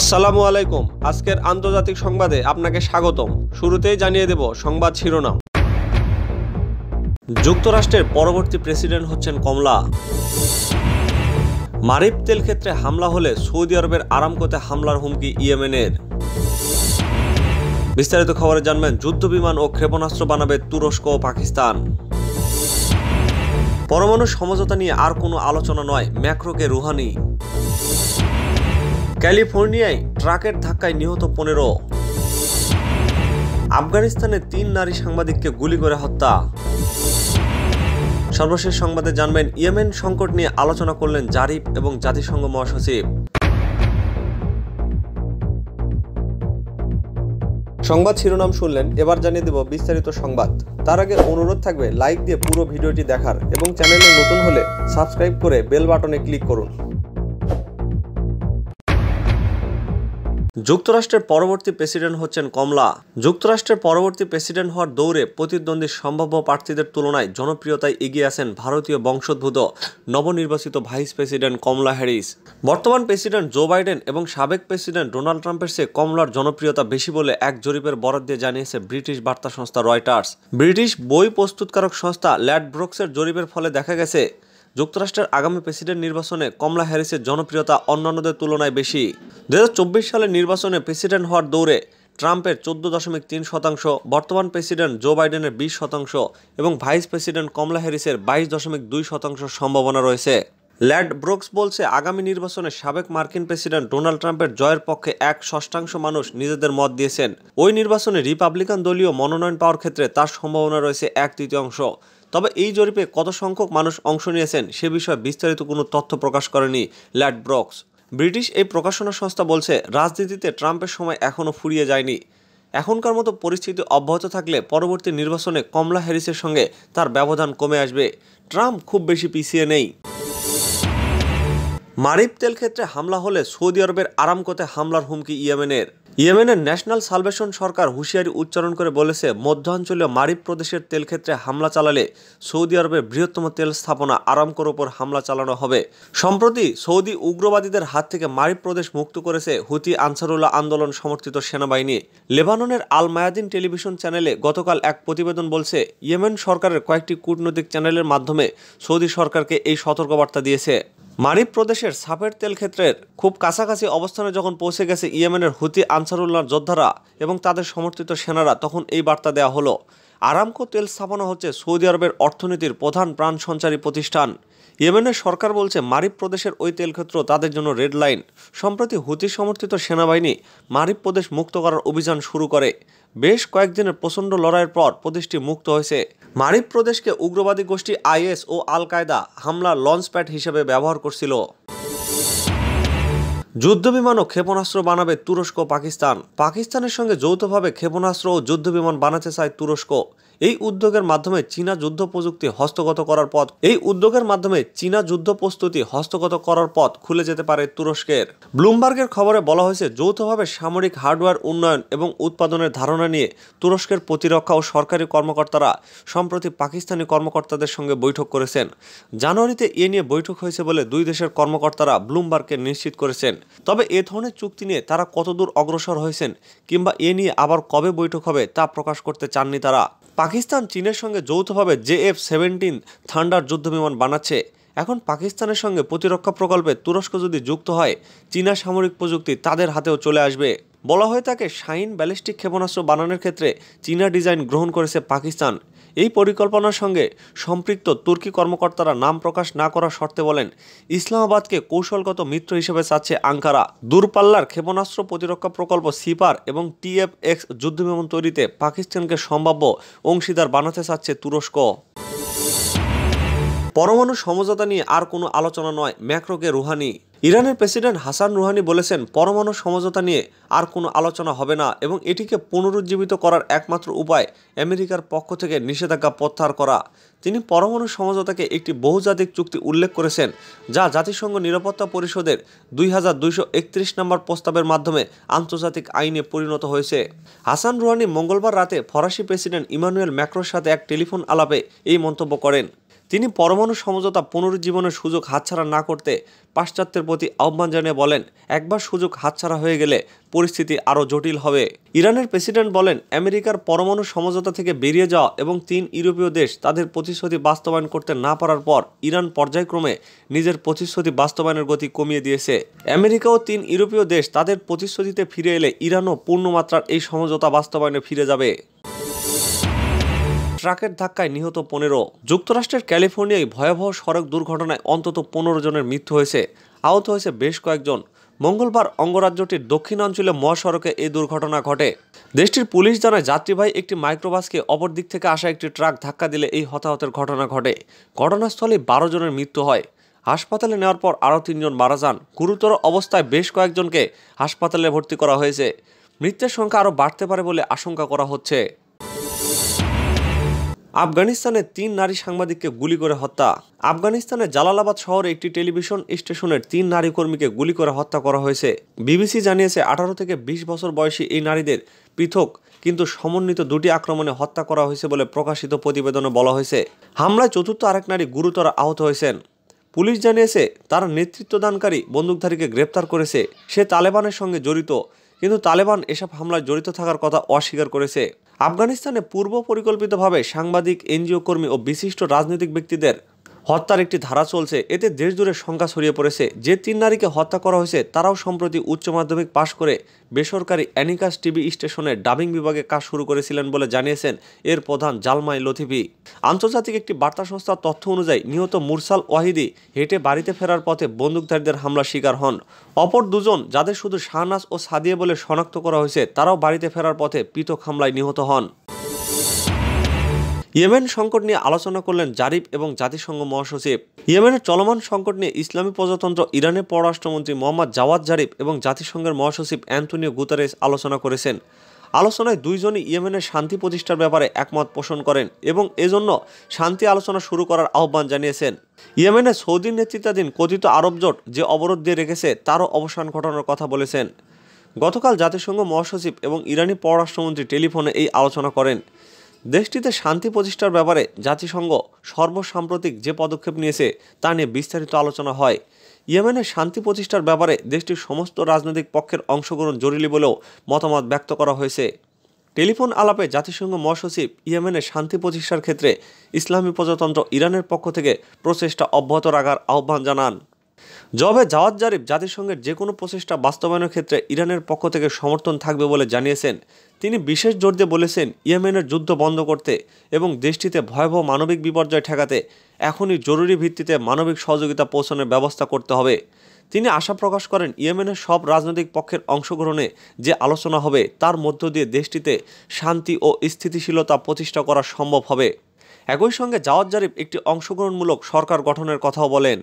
আসসালামু আলাইকুম আজকের আন্তর্জাতিক সংবাদে আপনাকে স্বাগতম শুরুতেই জানিয়ে দেব সংবাদ শিরোনাম যুক্তরাষ্ট্রের পরবর্তী প্রেসিডেন্ট হচ্ছেন কমলা মারিফ তেল ক্ষেত্রে হামলা হলে সৌদি আরবের আরামকোতে হামলার হুমকি ইয়েমেনের বিস্তারিত খবরে জানবেন যুদ্ধবিমান ও ক্ষেপণাস্ত্র বানাবে তুরস্ক ও পাকিস্তান পরমাণু সমঝোতা নিয়ে আর কোনো আলোচনা নয় ম্যাক্রোকে রুহানি ক্যালিফোর্নিয়ায় ট্রাকের ধাক্কায় নিহত পনেরো আফগানিস্তানে তিন নারী সাংবাদিককে গুলি করে হত্যা সর্বশেষ সংবাদে জানবেন ইয়েমেন সংকট নিয়ে আলোচনা করলেন জারিফ এবং জাতিসংঘ মহাসচিব সংবাদ শিরোনাম শুনলেন এবার জানিয়ে দেব বিস্তারিত সংবাদ তার আগে অনুরোধ থাকবে লাইক দিয়ে পুরো ভিডিওটি দেখার এবং চ্যানেলে নতুন হলে সাবস্ক্রাইব করে বেল বাটনে ক্লিক করুন যুক্তরাষ্ট্রের পরবর্তী প্রেসিডেন্ট হচ্ছেন কমলা যুক্তরাষ্ট্রের পরবর্তী প্রেসিডেন্ট হওয়ার দৌড়ে প্রতিদ্বন্দ্বী সম্ভাব্য প্রার্থীদের তুলনায় জনপ্রিয়তায় এগিয়ে আছেন ভারতীয় বংশোদ্ভূত নবনির্বাচিত ভাইস প্রেসিডেন্ট কমলা হ্যারিস বর্তমান প্রেসিডেন্ট জো বাইডেন এবং সাবেক প্রেসিডেন্ট ডোনাল্ড ট্রাম্পের চেয়ে কমলার জনপ্রিয়তা বেশি বলে এক জরিপের বরাদ দিয়ে জানিয়েছে ব্রিটিশ বার্তা সংস্থা রয়টার্স ব্রিটিশ বই প্রস্তুতকারক সংস্থা ল্যাডব্রোক্সের জরিপের ফলে দেখা গেছে যুক্তরাষ্ট্রের আগামী প্রেসিডেন্ট নির্বাচনে কমলা হ্যারিসের জনপ্রিয়তা অন্যান্যদের তুলনায় বেশি দু সালের নির্বাচনে প্রেসিডেন্ট হওয়ার দৌড়ে ট্রাম্পের চোদ্দ দশমিক তিন শতাংশ বর্তমান প্রেসিডেন্ট জো বাইডেনের বিশ শতাংশ এবং ভাইস প্রেসিডেন্ট কমলা হ্যারিসের বাইশ দশমিক দুই শতাংশ সম্ভাবনা রয়েছে ল্যাড ব্রোক্স বলছে আগামী নির্বাচনে সাবেক মার্কিন প্রেসিডেন্ট ডোনাল্ড ট্রাম্পের জয়ের পক্ষে এক ষষ্ঠাংশ মানুষ নিজেদের মত দিয়েছেন ওই নির্বাচনে রিপাবলিকান দলীয় মনোনয়ন পাওয়ার ক্ষেত্রে তার সম্ভাবনা রয়েছে এক তৃতীয়াংশ তবে এই জরিপে কত সংখ্যক মানুষ অংশ নিয়েছেন সে বিষয়ে বিস্তারিত কোনো তথ্য প্রকাশ করেনি ল্যাড ব্রক্স ব্রিটিশ এই প্রকাশনা সংস্থা বলছে রাজনীতিতে ট্রাম্পের সময় এখনও ফুরিয়ে যায়নি এখনকার মতো পরিস্থিতি অব্যাহত থাকলে পরবর্তী নির্বাচনে কমলা হ্যারিসের সঙ্গে তার ব্যবধান কমে আসবে ট্রাম্প খুব বেশি পিছিয়ে নেই মারিব তেল ক্ষেত্রে হামলা হলে সৌদি আরবের আরামকোতে হামলার হুমকি ইয়েমেনের ইয়েমেনের ন্যাশনাল সালভেশন সরকার হুঁশিয়ারি উচ্চারণ করে বলেছে মধ্যাঞ্চলীয় মারিব প্রদেশের তেলক্ষেত্রে হামলা চালালে সৌদি আরবের বৃহত্তম তেল স্থাপনা আরামকোর ওপর হামলা চালানো হবে সম্প্রতি সৌদি উগ্রবাদীদের হাত থেকে মারিব প্রদেশ মুক্ত করেছে হুতি আনসারুল্লাহ আন্দোলন সমর্থিত সেনাবাহিনী লেবাননের আল মায়াদিন টেলিভিশন চ্যানেলে গতকাল এক প্রতিবেদন বলছে ইয়েমেন সরকারের কয়েকটি কূটনৈতিক চ্যানেলের মাধ্যমে সৌদি সরকারকে এই সতর্কবার্তা দিয়েছে মারিব প্রদেশের সাফের তেল ক্ষেত্রের খুব কাছাকাছি অবস্থানে যখন পৌঁছে গেছে ইয়েমেনের হুতি আনসারুল্লাহর যোদ্ধারা এবং তাদের সমর্থিত সেনারা তখন এই বার্তা দেয়া হলো আরামকো তেল স্থাপনা হচ্ছে সৌদি আরবের অর্থনীতির প্রধান প্রাণ সঞ্চারী প্রতিষ্ঠান ইয়েমেনের সরকার বলছে মারিব প্রদেশের ওই তেলক্ষেত্র তাদের জন্য রেড লাইন সম্প্রতি হুতি সমর্থিত সেনাবাহিনী মারিব প্রদেশ মুক্ত করার অভিযান শুরু করে বেশ কয়েকদিনের প্রচণ্ড লড়াইয়ের পর প্রদেশটি মুক্ত হয়েছে মারিব প্রদেশকে উগ্রবাদী গোষ্ঠী আইএস ও আল কায়দা হামলা লঞ্চপ্যাড হিসেবে ব্যবহার করছিল যুদ্ধবিমান ও ক্ষেপণাস্ত্র বানাবে তুরস্ক পাকিস্তান পাকিস্তানের সঙ্গে যৌথভাবে ক্ষেপণাস্ত্র ও যুদ্ধবিমান বানাতে চায় তুরস্ক এই উদ্যোগের মাধ্যমে চীনা যুদ্ধ প্রযুক্তি হস্তগত করার পথ এই উদ্যোগের মাধ্যমে চীনা যুদ্ধ প্রস্তুতি হস্তগত করার পথ খুলে যেতে পারে তুরস্কের ব্লুমবার্গের খবরে বলা হয়েছে যৌথভাবে সামরিক হার্ডওয়্যার উন্নয়ন এবং উৎপাদনের ধারণা নিয়ে তুরস্কের প্রতিরক্ষা ও সরকারি কর্মকর্তারা সম্প্রতি পাকিস্তানি কর্মকর্তাদের সঙ্গে বৈঠক করেছেন জানুয়ারিতে এ নিয়ে বৈঠক হয়েছে বলে দুই দেশের কর্মকর্তারা ব্লুমবার্গকে নিশ্চিত করেছেন তবে এ ধরনের চুক্তি নিয়ে তারা কতদূর অগ্রসর হয়েছেন কিংবা এ নিয়ে আবার কবে বৈঠক হবে তা প্রকাশ করতে চাননি তারা পাকিস্তান চীনের সঙ্গে যৌথভাবে জে এফ সেভেন্টিন থান্ডার যুদ্ধবিমান বানাচ্ছে এখন পাকিস্তানের সঙ্গে প্রতিরক্ষা প্রকল্পে তুরস্ক যদি যুক্ত হয় চীনা সামরিক প্রযুক্তি তাদের হাতেও চলে আসবে বলা হয়ে থাকে শাইন ব্যালিস্টিক ক্ষেপণাস্ত্র বানানোর ক্ষেত্রে চীনা ডিজাইন গ্রহণ করেছে পাকিস্তান এই পরিকল্পনার সঙ্গে সম্পৃক্ত তুর্কি কর্মকর্তারা নাম প্রকাশ না করার শর্তে বলেন ইসলামাবাদকে কৌশলগত মিত্র হিসেবে চাচ্ছে আঙ্কারা দূরপাল্লার ক্ষেপণাস্ত্র প্রতিরক্ষা প্রকল্প সিপার এবং টিএফ এক্স যুদ্ধবিমান তৈরিতে পাকিস্তানকে সম্ভাব্য অংশীদার বানাতে চাচ্ছে তুরস্ক পরমাণু সমঝোতা নিয়ে আর কোনো আলোচনা নয় ম্যাক্রোকে রুহানি ইরানের প্রেসিডেন্ট হাসান রুহানি বলেছেন পরমাণু সমঝোতা নিয়ে আর কোনো আলোচনা হবে না এবং এটিকে পুনরুজ্জীবিত করার একমাত্র উপায় আমেরিকার পক্ষ থেকে নিষেধাজ্ঞা প্রত্যাহার করা তিনি পরমাণু সমঝোতাকে একটি বহুজাতিক চুক্তি উল্লেখ করেছেন যা জাতিসংঘ নিরাপত্তা পরিষদের দুই হাজার নম্বর প্রস্তাবের মাধ্যমে আন্তর্জাতিক আইনে পরিণত হয়েছে হাসান রুহানি মঙ্গলবার রাতে ফরাসি প্রেসিডেন্ট ইমানুয়েল ম্যাক্রোর সাথে এক টেলিফোন আলাপে এই মন্তব্য করেন তিনি পরমাণু সমঝোতা পুনরুজ্জীবনের সুযোগ হাতছাড়া না করতে পাশ্চাত্যের প্রতি আহ্বান জানিয়ে বলেন একবার সুযোগ হাতছাড়া হয়ে গেলে পরিস্থিতি আরও জটিল হবে ইরানের প্রেসিডেন্ট বলেন আমেরিকার পরমাণু সমঝোতা থেকে বেরিয়ে যাওয়া এবং তিন ইউরোপীয় দেশ তাদের প্রতিশ্রুতি বাস্তবায়ন করতে না পারার পর ইরান পর্যায়ক্রমে নিজের প্রতিশ্রুতি বাস্তবায়নের গতি কমিয়ে দিয়েছে আমেরিকা ও তিন ইউরোপীয় দেশ তাদের প্রতিশ্রুতিতে ফিরে এলে ইরানও পূর্ণমাত্রার এই সমঝোতা বাস্তবায়নে ফিরে যাবে ট্রাকের ধাক্কায় নিহত পনেরো যুক্তরাষ্ট্রের ক্যালিফোর্নিয়ায় ভয়াবহ সড়ক দুর্ঘটনায় অন্তত পনেরো জনের মৃত্যু হয়েছে আহত হয়েছে বেশ কয়েকজন মঙ্গলবার অঙ্গরাজ্যটির দক্ষিণাঞ্চলে মহাসড়কে এই দুর্ঘটনা ঘটে দেশটির পুলিশ জানায় যাত্রীবাহী একটি মাইক্রোবাসকে অপর দিক থেকে আসা একটি ট্রাক ধাক্কা দিলে এই হতাহতের ঘটনা ঘটে ঘটনাস্থলে বারো জনের মৃত্যু হয় হাসপাতালে নেওয়ার পর আরও তিনজন মারা যান গুরুতর অবস্থায় বেশ কয়েকজনকে হাসপাতালে ভর্তি করা হয়েছে মৃত্যুর সংখ্যা আরও বাড়তে পারে বলে আশঙ্কা করা হচ্ছে আফগানিস্তানে তিন নারী সাংবাদিককে গুলি করে হত্যা আফগানিস্তানের জালালাবাদ শহরে একটি টেলিভিশন স্টেশনের তিন নারী কর্মীকে গুলি করে হত্যা করা হয়েছে বিবিসি জানিয়েছে আঠারো থেকে ২০ বছর বয়সী এই নারীদের পৃথক কিন্তু সমন্বিত দুটি আক্রমণে হত্যা করা হয়েছে বলে প্রকাশিত প্রতিবেদনে বলা হয়েছে হামলায় চতুর্থ আরেক নারী গুরুতর আহত হয়েছেন পুলিশ জানিয়েছে তার নেতৃত্বদানকারী বন্দুকধারীকে গ্রেপ্তার করেছে সে তালেবানের সঙ্গে জড়িত কিন্তু তালেবান এসব হামলায় জড়িত থাকার কথা অস্বীকার করেছে আফগানিস্তানে পূর্ব পরিকল্পিতভাবে সাংবাদিক এনজিও কর্মী ও বিশিষ্ট রাজনৈতিক ব্যক্তিদের হত্যার একটি ধারা চলছে এতে দেশ জুড়ে শঙ্কা ছড়িয়ে পড়েছে যে তিন নারীকে হত্যা করা হয়েছে তারাও সম্প্রতি উচ্চ মাধ্যমিক পাশ করে বেসরকারি অ্যানিকাস টিভি স্টেশনে ডাবিং বিভাগে কাজ শুরু করেছিলেন বলে জানিয়েছেন এর প্রধান জালমাই লথিভি আন্তর্জাতিক একটি বার্তা সংস্থার তথ্য অনুযায়ী নিহত মুরসাল ওয়াহিদি হেঁটে বাড়িতে ফেরার পথে বন্দুকধারীদের হামলা শিকার হন অপর দুজন যাদের শুধু শাহনাজ ও সাদিয়ে বলে শনাক্ত করা হয়েছে তারাও বাড়িতে ফেরার পথে পৃথক হামলায় নিহত হন ইয়েমেন সংকট নিয়ে আলোচনা করলেন জারিফ এবং জাতিসংঘ মহাসচিব ইয়েমেনের চলমান সংকট নিয়ে ইসলামী প্রজাতন্ত্র ইরানের পররাষ্ট্রমন্ত্রী মোহাম্মদ জাওয়াদ জারিফ এবং জাতিসংঘের মহাসচিব অ্যান্থনিও গুতারেস আলোচনা করেছেন আলোচনায় দুইজনই ইয়েমেনের শান্তি প্রতিষ্ঠার ব্যাপারে একমত পোষণ করেন এবং এজন্য শান্তি আলোচনা শুরু করার আহ্বান জানিয়েছেন ইয়েমেনে সৌদি নেতৃত্বাধীন কথিত আরব জোট যে অবরোধ দিয়ে রেখেছে তারও অবসান ঘটানোর কথা বলেছেন গতকাল জাতিসংঘ মহাসচিব এবং ইরানি পররাষ্ট্রমন্ত্রী টেলিফোনে এই আলোচনা করেন দেশটিতে শান্তি প্রতিষ্ঠার ব্যাপারে জাতিসংঘ সর্বসাম্প্রতিক যে পদক্ষেপ নিয়েছে তা নিয়ে বিস্তারিত আলোচনা হয় ইয়েমেনে শান্তি প্রতিষ্ঠার ব্যাপারে দেশটির সমস্ত রাজনৈতিক পক্ষের অংশগ্রহণ জরুরি বলেও মতামত ব্যক্ত করা হয়েছে টেলিফোন আলাপে জাতিসংঘ মহাসচিব ইয়েমেনে শান্তি প্রতিষ্ঠার ক্ষেত্রে ইসলামী প্রজাতন্ত্র ইরানের পক্ষ থেকে প্রচেষ্টা অব্যাহত রাখার আহ্বান জানান জবে জাওয়াদ জারিফ জাতিসংঘের যে কোনো প্রচেষ্টা বাস্তবায়নের ক্ষেত্রে ইরানের পক্ষ থেকে সমর্থন থাকবে বলে জানিয়েছেন তিনি বিশেষ জোর দিয়ে বলেছেন ইয়েমেনের যুদ্ধ বন্ধ করতে এবং দেশটিতে ভয়াবহ মানবিক বিপর্যয় ঠেকাতে এখনই জরুরি ভিত্তিতে মানবিক সহযোগিতা পৌঁছানোর ব্যবস্থা করতে হবে তিনি আশা প্রকাশ করেন ইয়েমেনের সব রাজনৈতিক পক্ষের অংশগ্রহণে যে আলোচনা হবে তার মধ্য দিয়ে দেশটিতে শান্তি ও স্থিতিশীলতা প্রতিষ্ঠা করা সম্ভব হবে একই সঙ্গে জাওয়াত জারিফ একটি অংশগ্রহণমূলক সরকার গঠনের কথাও বলেন